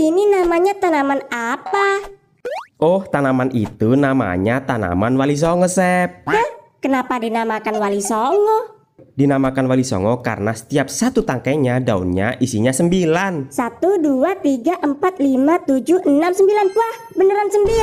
ini namanya tanaman apa? Oh, tanaman itu namanya tanaman wali songo, Sep. Hah? Kenapa dinamakan wali songo? Dinamakan wali songo karena setiap satu tangkainya daunnya isinya sembilan. Satu, dua, tiga, empat, lima, tujuh, enam, sembilan. Wah, beneran sembilan.